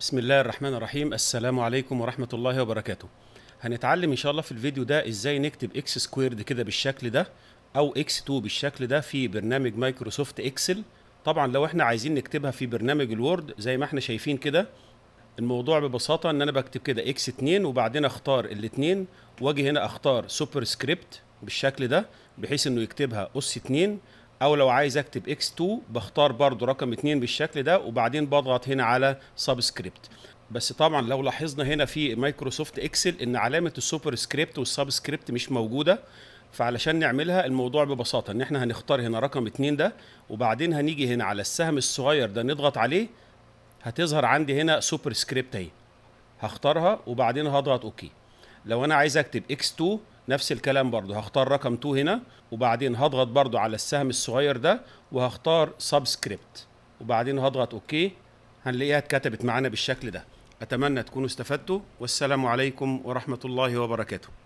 بسم الله الرحمن الرحيم السلام عليكم ورحمة الله وبركاته هنتعلم ان شاء الله في الفيديو ده ازاي نكتب اكس سكويرد كده بالشكل ده او اكس 2 بالشكل ده في برنامج مايكروسوفت اكسل طبعا لو احنا عايزين نكتبها في برنامج الوورد زي ما احنا شايفين كده الموضوع ببساطة ان انا بكتب كده اكس 2 وبعدين اختار الاتنين واجي هنا اختار سوبر سكريبت بالشكل ده بحيث انه يكتبها اس 2 او لو عايز اكتب اكس 2 بختار برضو رقم 2 بالشكل ده وبعدين بضغط هنا على سبسكريبت بس طبعا لو لاحظنا هنا في مايكروسوفت اكسل ان علامه السوبر سكريبت والسبسكريبت مش موجوده فعلشان نعملها الموضوع ببساطه ان احنا هنختار هنا رقم 2 ده وبعدين هنيجي هنا على السهم الصغير ده نضغط عليه هتظهر عندي هنا سوبر سكريبت اهي هختارها وبعدين هضغط اوكي لو انا عايز اكتب اكس 2 نفس الكلام برضو هختار رقم 2 هنا وبعدين هضغط برضو على السهم الصغير ده وهختار سبسكريبت وبعدين هضغط اوكي هنلاقيها اتكتبت معانا بالشكل ده اتمنى تكونوا استفدتوا والسلام عليكم ورحمه الله وبركاته